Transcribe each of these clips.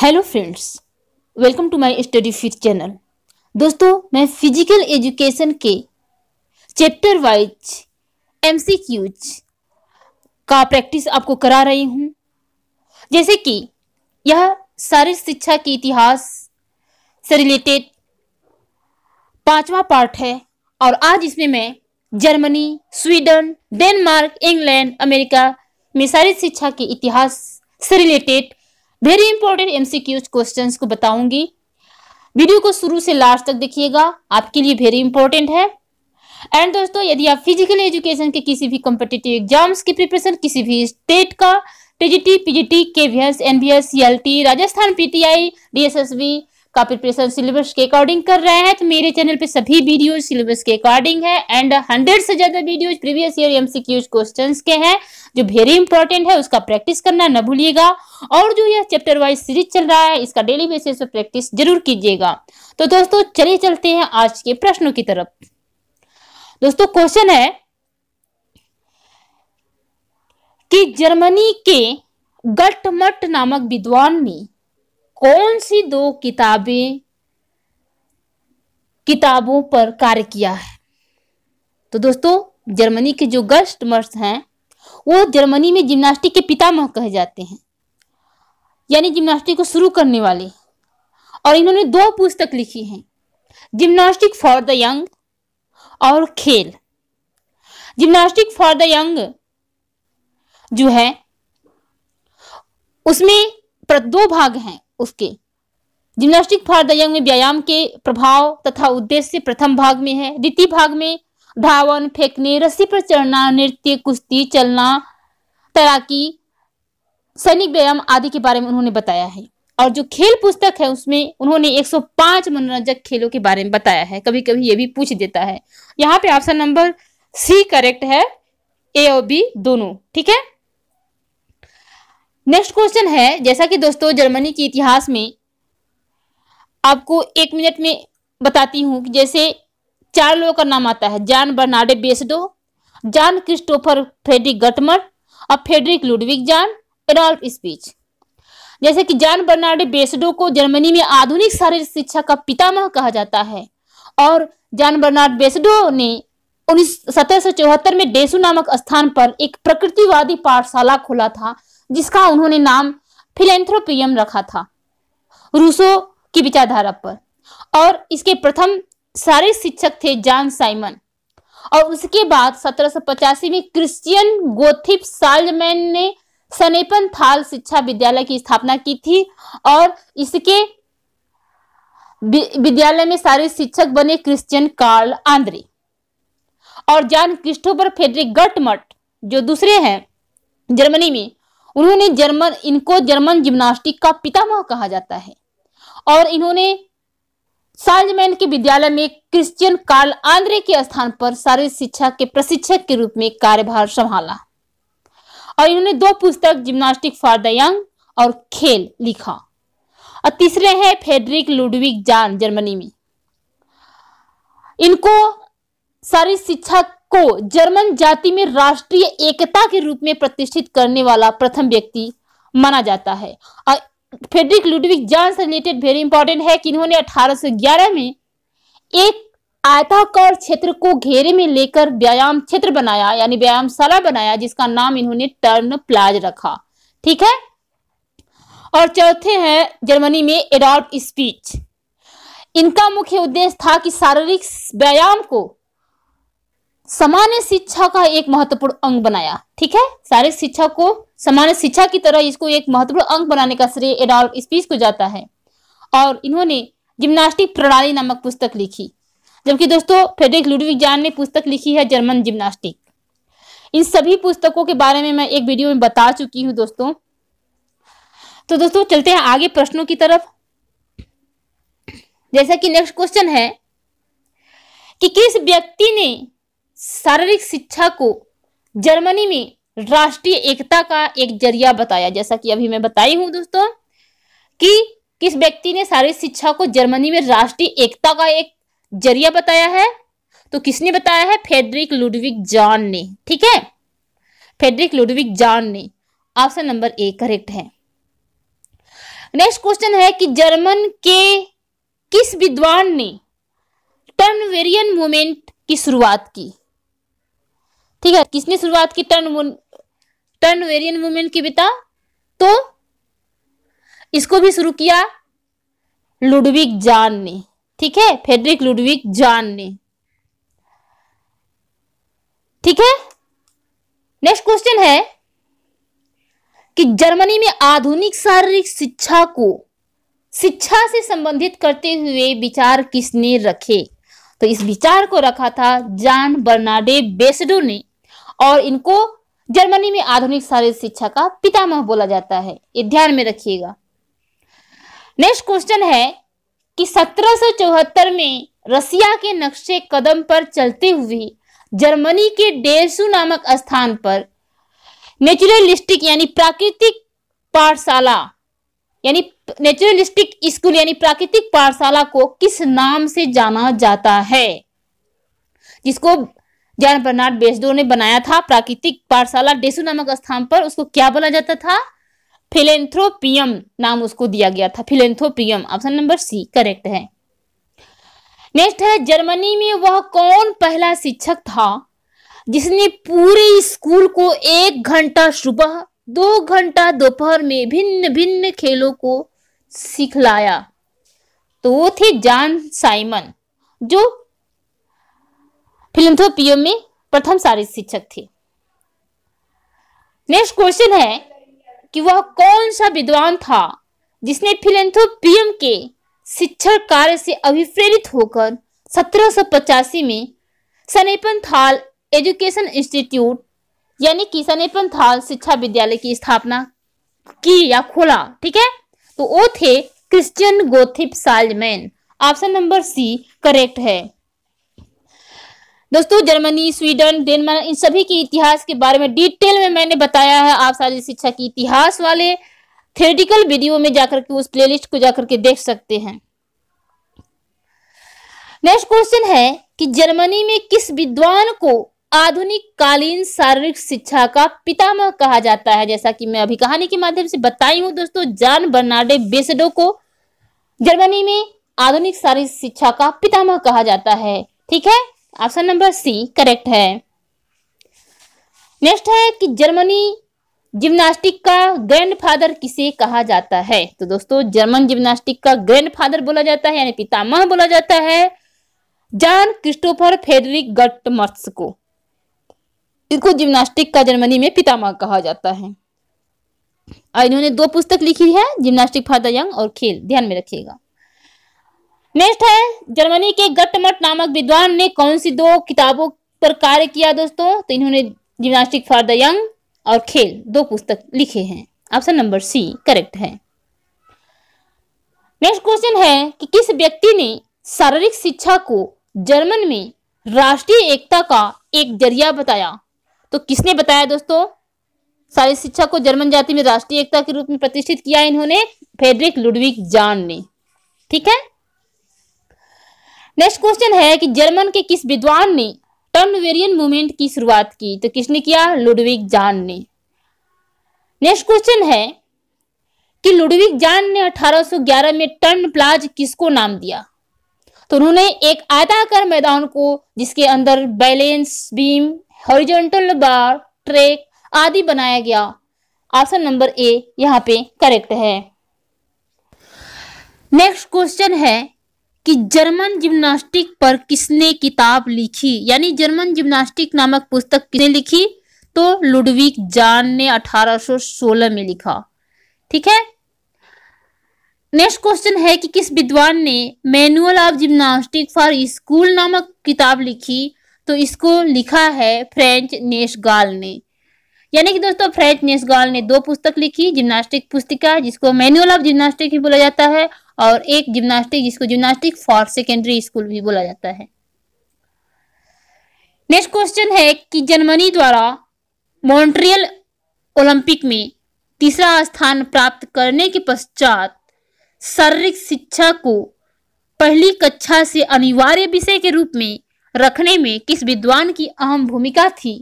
hello friends welcome to my study fit channel दोस्तों मैं physical education के chapter wise MCQs का practice आपको करा रही हूँ जैसे कि यह सारे शिक्षा के इतिहास से रिलेटेड पांचवा पार्ट है और आज इसमें मैं Germany Sweden Denmark England America में सारे शिक्षा के इतिहास से related very important MCQs questions को बताऊंगी वीडियो को शुरू से लास्ट तक देखिएगा आपके लिए वेरी इंपॉर्टेंट है एंड दोस्तों यदि आप फिजिकल एजुकेशन के किसी भी कॉम्पिटेटिव एग्जाम्स की प्रिपरेशन किसी भी स्टेट का TGT PGT KVS NBS CLT Rajasthan PTI DSSB कॉपी प्रेशन सिलेबस के अकॉर्डिंग कर रहे हैं तो मेरे चैनल पे सभी वीडियो सिलेबस के अकॉर्डिंग है एंड हंड्रेड से ज्यादा video previous year MCQs question के हैं जो वेरी इंपॉर्टेंट है उसका प्रैक्टिस करना न भूलिएगा और जो यह चैप्टर वाइज सीरीज चल रहा है इसका डेली बेसिस पर प्रैक्टिस जरूर कीजिएगा तो दोस्तों चलिए चलते हैं आज के प्रश्नों की तरफ दोस्तों क्वेश्चन है कि जर्मनी के गटमट नामक विद्वान ने कौन सी दो किताबें किताबों पर कार्य किया है तो दोस्तों जर्मनी के जो गस्ट मर्स हैं वो जर्मनी में जिम्नास्टिक के पितामह कहे जाते हैं यानी जिम्नास्टिक को शुरू करने वाले और इन्होंने दो पुस्तक लिखी हैं जिम्नास्टिक फॉर द यंग और खेल जिम्नास्टिक फॉर द यंग जो है उसमें दो भाग हैं उसके जिम्नास्टिक फॉर द यंग में व्यायाम के प्रभाव तथा उद्देश्य प्रथम भाग में है द्वितीय भाग में धावन फेंकने रस्सी पर चढ़ना नृत्य कुश्ती चलना तैराकी सैनिक व्यायाम आदि के बारे में उन्होंने बताया है और जो खेल पुस्तक है उसमें उन्होंने 105 मनोरंजक खेलों के बारे में बताया है कभी कभी ये भी पूछ देता है यहाँ पे ऑप्शन नंबर सी करेक्ट है ए और बी दोनों ठीक है नेक्स्ट क्वेश्चन है जैसा कि दोस्तों जर्मनी के इतिहास में आपको एक मिनट में बताती हूँ कि जैसे चार लोगों का नाम आता है जॉन बर्नाडे बेसडो जान क्रिस्टोफर फ्रेडरिक गटमर और Friedrich Ludwig Jahn Adolf Spiess जैसे कि जान बर्नाडे बेसडो को जर्मनी में आधुनिक शारीरिक शिक्षा का पितामह कहा जाता है और जॉन बर्नाड बेसडो ने उन्नीस सत्रह में डेसू नामक स्थान पर एक प्रकृतिवादी पाठशाला खोला था जिसका उन्होंने नाम फिलेंथ्रोपियम रखा था रूसो की विचारधारा पर और इसके प्रथम सारे शिक्षक थे जॉन साइमन और उसके बाद सत्रह में क्रिश्चियन गोथिप साल्जमैन ने सनेपन थाल शिक्षा विद्यालय की स्थापना की थी और इसके विद्यालय में सारे शिक्षक बने क्रिश्चियन कार्ल आंद्रे और जॉन क्रिस्टोफर फेडरिक गटमट जो दूसरे हैं जर्मनी में उन्होंने जर्मन इनको जर्मन जिम्नास्टिक का पितामह कहा जाता है और इन्होंने साल्जमैन के विद्यालय में क्रिश्चियन कार्ल आंद्रे के स्थान पर शारीरिक शिक्षा के प्रशिक्षक के रूप में कार्यभार संभाला और इन्होंने दो पुस्तक जिम्नास्टिक फॉर द यंग और खेल लिखा और तीसरे हैं फेडरिक लुडविक जान जर्मनी में इनको शारीरिक शिक्षा को जर्मन जाति में राष्ट्रीय एकता के रूप में प्रतिष्ठित करने वाला प्रथम व्यक्ति माना जाता है फेडरिक लुडविक जॉन से रिलेटेड वेरी इंपॉर्टेंट है कि इन्होंने 1811 में एक आयताकार क्षेत्र को घेरे में लेकर व्यायाम क्षेत्र बनाया यानी व्यायामशाला बनाया जिसका नाम इन्होंने टर्न प्लाज रखा ठीक है और चौथे हैं जर्मनी में एडॉल्ट स्पीच इनका मुख्य उद्देश्य था कि शारीरिक व्यायाम को सामान्य शिक्षा का एक महत्वपूर्ण अंग बनाया ठीक है सारे शिक्षा को सामान्य शिक्षा की तरह इसको एक महत्वपूर्ण अंग बनाने का श्रेय एडॉल्फ स्पीच को जाता है और इन्होंने जिम्नास्टिक प्रणाली नामक पुस्तक लिखी जबकि दोस्तों फेडरिक लुडविक जान ने पुस्तक लिखी है जर्मन जिम्नास्टिक इन सभी पुस्तकों के बारे में मैं एक वीडियो में बता चुकी हूँ दोस्तों तो दोस्तों चलते हैं आगे प्रश्नों की तरफ जैसा कि नेक्स्ट क्वेश्चन है कि किस व्यक्ति ने शारीरिक शिक्षा को जर्मनी में राष्ट्रीय एकता का एक जरिया बताया जैसा कि अभी मैं बताई हूं दोस्तों कि किस व्यक्ति ने शारीरिक शिक्षा को जर्मनी में राष्ट्रीय एकता का एक जरिया बताया है तो किसने बताया है फेडरिक लुडविक जॉन ने ठीक है फेडरिक लुडविक जॉन ने ऑप्शन नंबर ए करेक्ट है नेक्स्ट क्वेश्चन है कि जर्मन के किस विद्वान ने टर्नवेरियन मूवमेंट की शुरुआत की ठीक है किसने शुरुआत की टर्न टर्न वेरियन मूवमेंट की बिता तो इसको भी शुरू किया लुडविक जान ने ठीक है फेडरिक लुडविक जान ने ठीक है नेक्स्ट क्वेश्चन है कि जर्मनी में आधुनिक शारीरिक शिक्षा को शिक्षा से संबंधित करते हुए विचार किसने रखे तो इस विचार को रखा था जान बर्नाडे बेसडो ने और इनको जर्मनी में आधुनिक शारीरिक शिक्षा का पितामह बोला जाता है ये ध्यान में रखिएगा नेक्स्ट क्वेश्चन है कि सत्रह में रसिया के नक्शे कदम पर चलते हुए जर्मनी के डेरसू नामक स्थान पर नेचुरलिस्टिक यानी प्राकृतिक पाठशाला यानी नेचुरलिस्टिक स्कूल यानी प्राकृतिक पाठशाला को किस नाम से जाना जाता है जिसको जैन बर्नार्ड बेसडो ने बनाया था प्राकृतिक पाठशाला डेसू नामक स्थान पर उसको क्या बोला जाता था फिलेंथ्रोपियम नाम उसको दिया गया था Philanthropinum option number C correct है नेक्स्ट है जर्मनी में वह कौन पहला शिक्षक था जिसने पूरे स्कूल को एक घंटा सुबह दो घंटा दोपहर में भिन्न भिन्न खेलों को सिखलाया तो वो थे जॉन साइमन जो फिल्म थो तो पीओ में प्रथम सारी शिक्षक थी नेक्स्ट क्वेश्चन है कि वह कौन सा विद्वान था जिसने फिलेंथोपियम तो के शिक्षण कार्य से अभिप्रेरित होकर सत्रह में सनेपन थाल एजुकेशन इंस्टीट्यूट यानी कि सनेपन थाल शिक्षा विद्यालय की स्थापना की या खोला ठीक है तो वो थे Christian Gotthilf Salzmann option number C correct है दोस्तों जर्मनी स्वीडन डेनमार्क इन सभी के इतिहास के बारे में डिटेल में मैंने बताया है आप सारी शिक्षा की इतिहास वाले थियोटिकल वीडियो में जाकर के उस प्लेलिस्ट को जाकर के देख सकते हैं नेक्स्ट क्वेश्चन है कि जर्मनी में किस विद्वान को आधुनिक कालीन शारीरिक शिक्षा का पितामह कहा जाता है जैसा कि मैं अभी कहानी के माध्यम से बताई हूं दोस्तों जान बर्नाडे बेसडो को जर्मनी में आधुनिक शारीरिक शिक्षा का पितामह कहा जाता है ठीक है ऑप्शन नंबर सी करेक्ट है नेक्स्ट है कि जर्मनी जिम्नास्टिक का ग्रैंडफादर किसे कहा जाता है तो दोस्तों जर्मन जिम्नास्टिक का ग्रैंडफादर बोला जाता है यानी पितामह बोला जाता है जॉन क्रिस्टोफर फेडरिक गटमर्स को इनको जिम्नास्टिक का जर्मनी में पितामह कहा जाता है और इन्होंने दो पुस्तक लिखी है जिम्नास्टिक फॉर द यंग और खेल ध्यान में रखिएगा नेक्स्ट है जर्मनी के गटमट नामक विद्वान ने कौन सी दो किताबों पर कार्य किया दोस्तों तो इन्होंने जिम्नास्टिक फॉर द यंग और खेल दो पुस्तक लिखे हैं ऑप्शन नंबर सी करेक्ट है नेक्स्ट क्वेश्चन है कि किस व्यक्ति ने शारीरिक शिक्षा को जर्मन में राष्ट्रीय एकता का एक जरिया बताया तो किसने बताया दोस्तों शारीरिक शिक्षा को जर्मन जाति में राष्ट्रीय एकता के रूप में प्रतिष्ठित किया इन्होंने फेडरिक लुडविक जान ने ठीक है नेक्स्ट क्वेश्चन है कि जर्मन के किस विद्वान ने टर्नवेरियन मूवमेंट की शुरुआत की तो किसने किया लुडविक जान ने नेक्स्ट क्वेश्चन है कि लुडविक जान ने 1811 में टर्न प्लाज किसको नाम दिया तो उन्होंने एक आयताकार मैदान को जिसके अंदर balance beam horizontal bar track आदि बनाया गया ऑप्शन नंबर ए यहाँ पे करेक्ट है नेक्स्ट क्वेश्चन है कि जर्मन जिम्नास्टिक पर किसने किताब लिखी यानी जर्मन जिम्नास्टिक नामक पुस्तक किसने लिखी तो लुडविक जान ने 1816 में लिखा ठीक है नेक्स्ट क्वेश्चन है कि किस विद्वान ने manual of gymnastic for school नामक किताब लिखी तो इसको लिखा है फ्रेंच नेशगाल ने यानी कि दोस्तों फ्रेंच नेशगाल ने दो पुस्तक लिखी जिम्नास्टिक पुस्तिका जिसको मैनुअल ऑफ जिम्नास्टिक भी बोला जाता है और एक जिम्नास्टिक जिसको जिम्नास्टिक फॉर सेकेंडरी स्कूल भी बोला जाता है नेक्स्ट क्वेश्चन है कि जर्मनी द्वारा मॉन्ट्रियल ओलंपिक में तीसरा स्थान प्राप्त करने के पश्चात शारीरिक शिक्षा को पहली कक्षा से अनिवार्य विषय के रूप में रखने में किस विद्वान की अहम भूमिका थी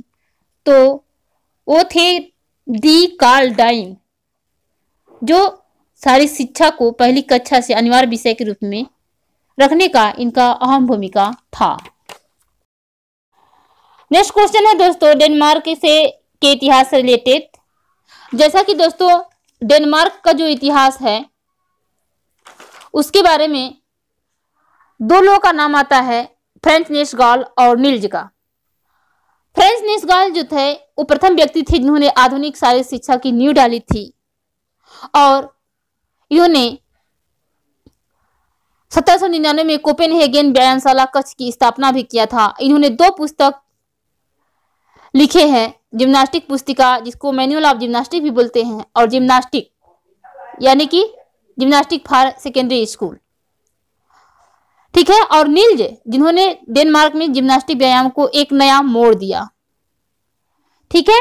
तो वो थे दी कार्ल डाइन जो सारी शिक्षा को पहली कक्षा से अनिवार्य विषय के रूप में रखने का इनका अहम भूमिका था नेक्स्ट क्वेश्चन है दोस्तों डेनमार्क से के इतिहास से रिलेटेड जैसा कि दोस्तों डेनमार्क का जो इतिहास है उसके बारे में दो लोगों का नाम आता है फ्रेंच नेशगॉल और नील्ज का फ्रेंच नेशगाल जो थे वो प्रथम व्यक्ति थे जिन्होंने आधुनिक शारीरिक शिक्षा की नींव डाली थी और इन्होंने सत्रह सौ निन्यानवे में हेगेन व्यायामशाला कक्ष की स्थापना भी किया था इन्होंने दो पुस्तक लिखे हैं जिम्नास्टिक पुस्तिका जिसको मैनुअल ऑफ जिम्नास्टिक भी बोलते हैं और जिम्नास्टिक यानी कि जिम्नास्टिक फॉर सेकेंडरी स्कूल ठीक है और नील्ज जिन्होंने डेनमार्क में जिम्नास्टिक व्यायाम को एक नया मोड़ दिया ठीक है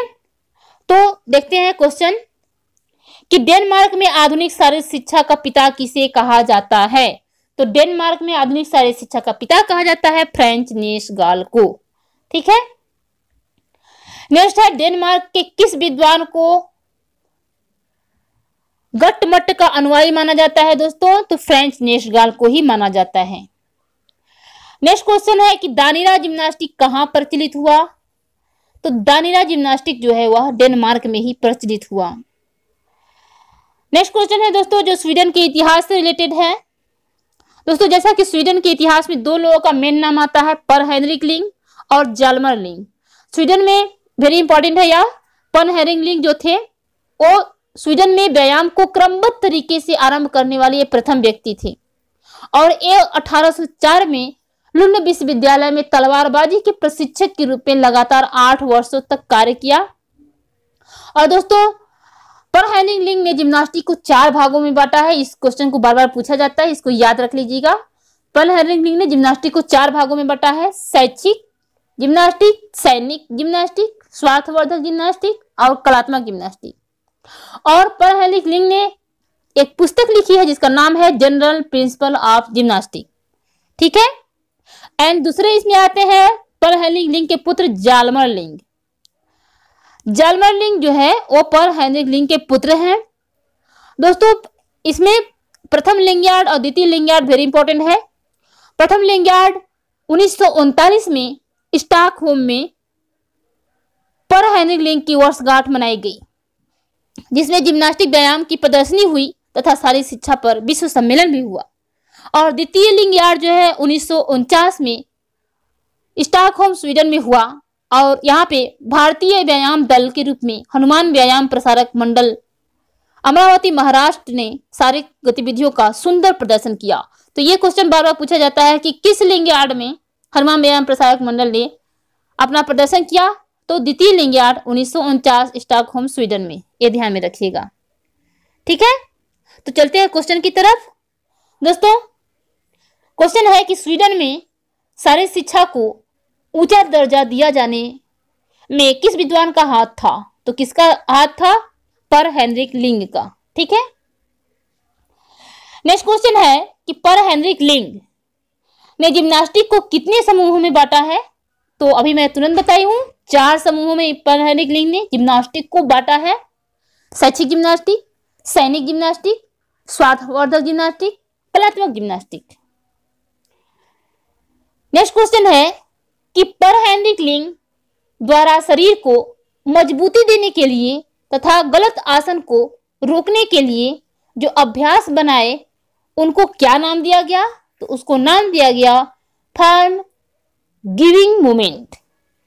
तो देखते हैं क्वेश्चन कि डेनमार्क में आधुनिक शारीरिक शिक्षा का पिता किसे कहा जाता है तो डेनमार्क में आधुनिक शारीरिक शिक्षा का पिता कहा जाता है फ्रेंच नेश गाल को ठीक है नेक्स्ट है डेनमार्क के किस विद्वान को गटमट का अनुयायी माना जाता है दोस्तों तो फ्रेंच नेश गाल को ही माना जाता है नेक्स्ट क्वेश्चन है कि दानिरा जिम्नास्टिक कहाँ प्रचलित हुआ तो दानिरा जिम्नास्टिक जो है वह डेनमार्क में ही प्रचलित हुआ नेक्स्ट क्वेश्चन है दोस्तों जो स्वीडन के इतिहास से रिलेटेड है दोस्तों जैसा कि स्वीडन के इतिहास में दो लोगों का मेन नाम आता है पर हेनरिक लिंग और जालमर लिंग स्वीडन में वेरी इंपॉर्टेंट है यह पन हेरिंग लिंग जो थे वो स्वीडन में व्यायाम को क्रमबद्ध तरीके से आरंभ करने वाले ये प्रथम व्यक्ति थे और ये 1804 में लुंड विश्वविद्यालय में तलवारबाजी के प्रशिक्षक के रूप में लगातार आठ वर्षों तक कार्य किया और दोस्तों पर हैनिंग लिंग ने जिम्नास्टिक को चार भागों में बांटा है इस क्वेश्चन को बार बार पूछा जाता है इसको याद रख लीजिएगा पर हैनिंग लिंग ने जिम्नास्टिक को चार भागों में बांटा है शैक्षिक जिम्नास्टिक सैनिक जिम्नास्टिक स्वार्थवर्धक जिम्नास्टिक और कलात्मक जिम्नास्टिक और पर हैनिंग लिंग ने एक पुस्तक लिखी है जिसका नाम है जनरल प्रिंसिपल ऑफ जिम्नास्टिक ठीक है एंड दूसरे इसमें आते हैं पर हैनिंग लिंग के पुत्र जालमर लिंग जर्मन लिंग जो है वो पर हेनरिक लिंग के पुत्र हैं दोस्तों इसमें प्रथम लिंगयार्ड और द्वितीय लिंगयार्ड वेरी इंपॉर्टेंट है प्रथम लिंगयार्ड उन्नीस में होम में पर हेनरिक लिंग की वर्षगांठ मनाई गई जिसमें जिम्नास्टिक व्यायाम की प्रदर्शनी हुई तथा सारी शिक्षा पर विश्व सम्मेलन भी हुआ और द्वितीय लिंग यार्ड जो है उन्नीस में स्टॉकहोम स्वीडन में हुआ और यहाँ पे भारतीय व्यायाम दल के रूप में हनुमान व्यायाम प्रसारक मंडल अमरावती महाराष्ट्र ने सारे गतिविधियों का सुंदर प्रदर्शन किया तो ये क्वेश्चन बार बार पूछा जाता है कि किस यार्ड में हनुमान व्यायाम प्रसारक मंडल ने अपना प्रदर्शन किया तो द्वितीय यार्ड उन्नीस सौ स्टॉकहोम स्वीडन में ये ध्यान में रखिएगा ठीक है तो चलते हैं क्वेश्चन की तरफ दोस्तों क्वेश्चन है कि स्वीडन में सारे शिक्षा को ऊंचा दर्जा दिया जाने में किस विद्वान का हाथ था तो किसका हाथ था पर हेनरिक लिंग का ठीक है नेक्स्ट क्वेश्चन है कि पर हेनरिक लिंग ने जिम्नास्टिक को कितने समूहों में बांटा है तो अभी मैं तुरंत बताई हूं चार समूहों में पर हेनरिक लिंग ने जिम्नास्टिक को बांटा है शैक्षिक जिम्नास्टिक सैनिक जिम्नास्टिक स्वार्थवर्धक जिम्नास्टिक कलात्मक जिम्नास्टिक नेक्स्ट क्वेश्चन है कि पर हैंड्रिक लिंग द्वारा शरीर को मजबूती देने के लिए तथा गलत आसन को रोकने के लिए जो अभ्यास बनाए उनको क्या नाम दिया गया तो उसको नाम दिया गया फॉर्म गिविंग मूवमेंट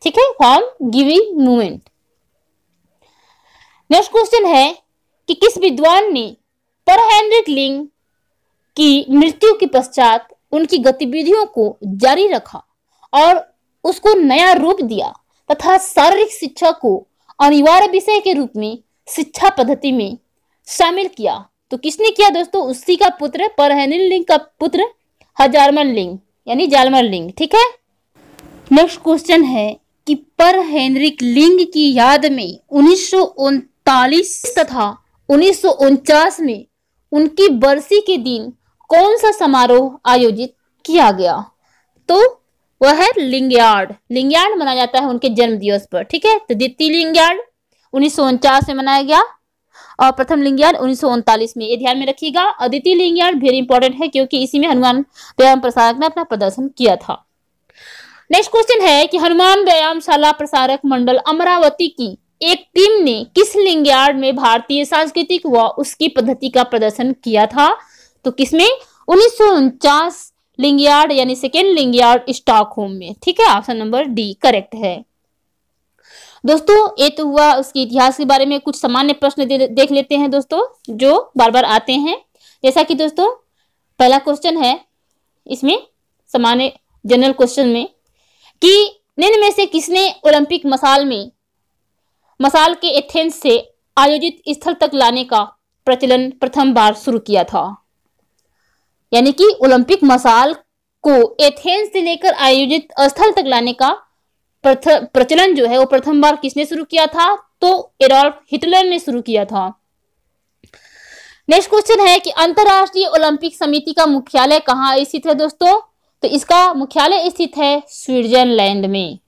ठीक है form giving movement next question है कि किस विद्वान ने पर हैंड्रिक लिंग की मृत्यु के पश्चात उनकी गतिविधियों को जारी रखा और उसको नया रूप दिया तथा शारीरिक शिक्षा को अनिवार्य विषय के रूप में शिक्षा पद्धति में शामिल किया तो किसने किया दोस्तों उसी का पुत्र परहनिल लिंग का पुत्र हजारमल लिंग यानी जालमर लिंग ठीक है नेक्स्ट क्वेश्चन है कि पर हेनरिक लिंग की याद में उन्नीस तथा उन्नीस में उनकी बरसी के दिन कौन सा समारोह आयोजित किया गया तो वह है लिंगयार्ड लिंगयार्ड मनाया जाता है उनके जन्म दिवस पर ठीक है तो द्वितीय लिंगयार्ड उन्नीस में मनाया गया और प्रथम लिंगयार्ड उन्नीस में ये ध्यान में रखिएगा अद्वितीय लिंगयार्ड वेरी इंपॉर्टेंट है क्योंकि इसी में हनुमान व्यायाम प्रसारक ने अपना प्रदर्शन किया था नेक्स्ट क्वेश्चन है कि हनुमान व्यायामशाला प्रसारक मंडल अमरावती की एक टीम ने किस लिंगयार्ड में भारतीय सांस्कृतिक व उसकी पद्धति का प्रदर्शन किया था तो किसमें उन्नीस यार्ड यानी सेकेंड स्टॉक होम में ठीक है ऑप्शन नंबर डी करेक्ट है दोस्तों ये तो हुआ उसके इतिहास के बारे में कुछ सामान्य प्रश्न दे, देख लेते हैं दोस्तों जो बार बार आते हैं जैसा कि दोस्तों पहला क्वेश्चन है इसमें सामान्य जनरल क्वेश्चन में कि निम्न में से किसने ओलंपिक मसाल में मसाल के एथेंस से आयोजित स्थल तक लाने का प्रचलन प्रथम बार शुरू किया था यानी कि ओलंपिक मसाल को एथेंस से लेकर आयोजित स्थल तक लाने का प्रचलन जो है वो प्रथम बार किसने शुरू किया था तो एडोल्फ हिटलर ने शुरू किया था नेक्स्ट क्वेश्चन है कि अंतरराष्ट्रीय ओलंपिक समिति का मुख्यालय कहाँ स्थित है दोस्तों तो इसका मुख्यालय स्थित है स्विट्जरलैंड में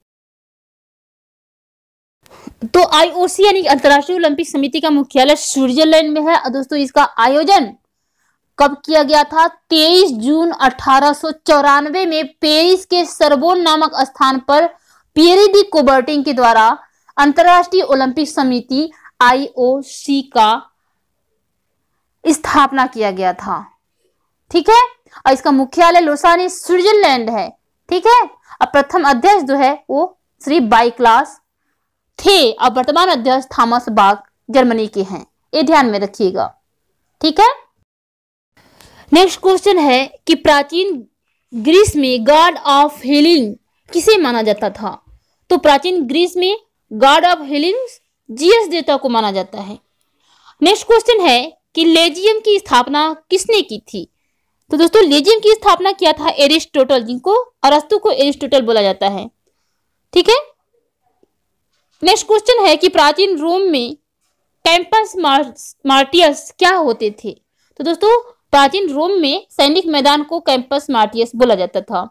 तो आईओसी यानी अंतरराष्ट्रीय ओलंपिक समिति का मुख्यालय स्विट्जरलैंड में है और दोस्तों इसका आयोजन कब किया गया था 23 जून अठारह में पेरिस के सरबोन नामक स्थान पर पियरी दी कोबर्टिंग के द्वारा अंतरराष्ट्रीय ओलंपिक समिति आईओसी का स्थापना किया गया था ठीक है और इसका मुख्यालय लोसानी स्विट्जरलैंड है ठीक है अब प्रथम अध्यक्ष जो है वो श्री बाइक्लास थे और वर्तमान अध्यक्ष थॉमस बाग जर्मनी के हैं ये ध्यान में रखिएगा ठीक है नेक्स्ट क्वेश्चन है कि प्राचीन ग्रीस में गॉड ऑफ हीलिंग किसे माना जाता था तो प्राचीन ग्रीस में गॉड ऑफ हीलिंग जीएस देवता को माना जाता है नेक्स्ट क्वेश्चन है कि लेजियम की स्थापना किसने की थी तो दोस्तों लेजियम की स्थापना किया था एरिस्टोटल जिनको अरस्तु को एरिस्टोटल बोला जाता है ठीक है नेक्स्ट क्वेश्चन है कि प्राचीन रोम में कैंपस मार्टियस क्या होते थे तो दोस्तों प्राचीन रोम में सैनिक मैदान को कैंपस मार्टियस बोला जाता था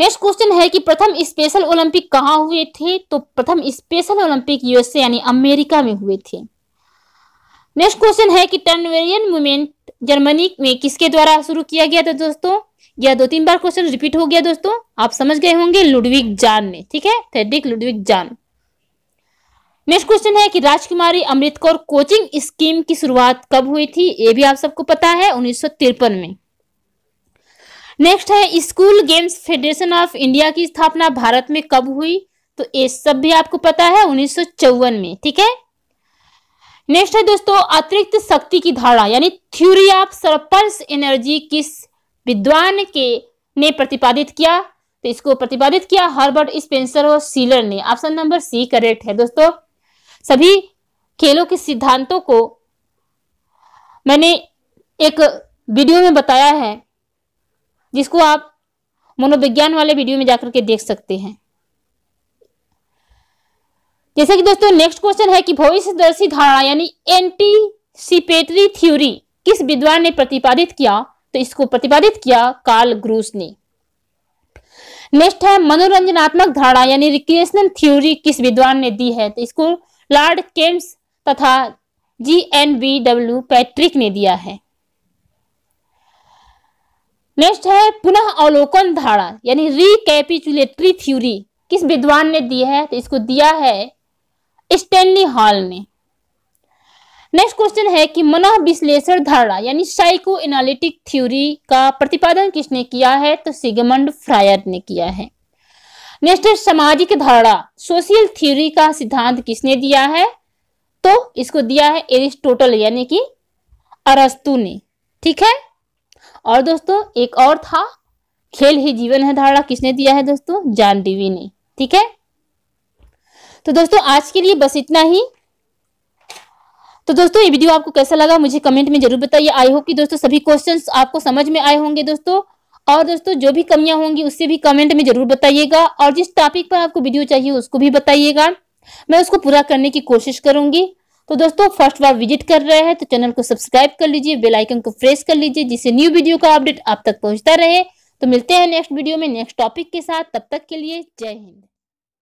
नेक्स्ट क्वेश्चन है कि प्रथम स्पेशल ओलंपिक कहाँ हुए थे तो प्रथम स्पेशल ओलंपिक यूएसए यानी अमेरिका में हुए थे नेक्स्ट क्वेश्चन है कि टर्नवेरियन मूवमेंट जर्मनी में किसके द्वारा शुरू किया गया था दोस्तों यह दो तीन बार क्वेश्चन रिपीट हो गया दोस्तों आप समझ गए होंगे लुडविक जान ने ठीक है थेड्रिक लुडविक जान नेक्स्ट क्वेश्चन है कि राजकुमारी अमृत कौर कोचिंग स्कीम की शुरुआत कब हुई थी ये भी आप सबको पता है उन्नीस में नेक्स्ट है school games federation of India की स्थापना भारत में कब हुई तो ये सब भी आपको पता है उन्नीस में ठीक है नेक्स्ट है दोस्तों अतिरिक्त शक्ति की धारा यानी थ्योरी ऑफ सरपल्स एनर्जी किस विद्वान के ने प्रतिपादित किया तो इसको प्रतिपादित किया हर्बर्ट स्पेंसर और सीलर ने ऑप्शन नंबर सी करेक्ट है दोस्तों सभी खेलों के सिद्धांतों को मैंने एक वीडियो में बताया है जिसको आप मनोविज्ञान वाले वीडियो में जाकर के देख सकते हैं जैसे कि दोस्तों नेक्स्ट क्वेश्चन है कि भविष्यदर्शी धारणा यानी एंटीसिपेटरी थ्योरी किस विद्वान ने प्रतिपादित किया तो इसको प्रतिपादित किया कार्ल ग्रूस ने नेक्स्ट है मनोरंजनात्मक धारणा यानी रिक्रिएशनल थ्योरी किस विद्वान ने दी है तो इसको लॉर्ड केम्स तथा G N B W Patrick ने दिया है नेक्स्ट है पुनः अवलोकन धारा यानी रिकैपिचुलेटरी थ्योरी किस विद्वान ने दी है तो इसको दिया है स्टेनली हॉल ने नेक्स्ट क्वेश्चन है कि मनः विश्लेषण धारणा यानी साइको एनालिटिक थ्योरी का प्रतिपादन किसने किया है तो सिगमंड फ्रायर ने किया है नेक्स्ट है सामाजिक धारणा सोशल थ्योरी का सिद्धांत किसने दिया है तो इसको दिया है एरिस्टोटल यानी कि अरस्तु ने ठीक है और दोस्तों एक और था खेल ही जीवन है धारणा किसने दिया है दोस्तों जान डीवी ने ठीक है तो दोस्तों आज के लिए बस इतना ही तो दोस्तों ये वीडियो आपको कैसा लगा मुझे कमेंट में जरूर बताइए आई होप कि दोस्तों सभी क्वेश्चंस आपको समझ में आए होंगे दोस्तों और दोस्तों जो भी कमियां होंगी उससे भी कमेंट में जरूर बताइएगा और जिस टॉपिक पर आपको वीडियो चाहिए उसको भी बताइएगा मैं उसको पूरा करने की कोशिश करूंगी तो दोस्तों फर्स्ट बार विजिट कर रहे हैं तो चैनल को सब्सक्राइब कर लीजिए बेल आइकन को प्रेस कर लीजिए जिससे न्यू वीडियो का अपडेट आप तक पहुंचता रहे तो मिलते हैं नेक्स्ट वीडियो में नेक्स्ट टॉपिक के साथ तब तक के लिए जय हिंद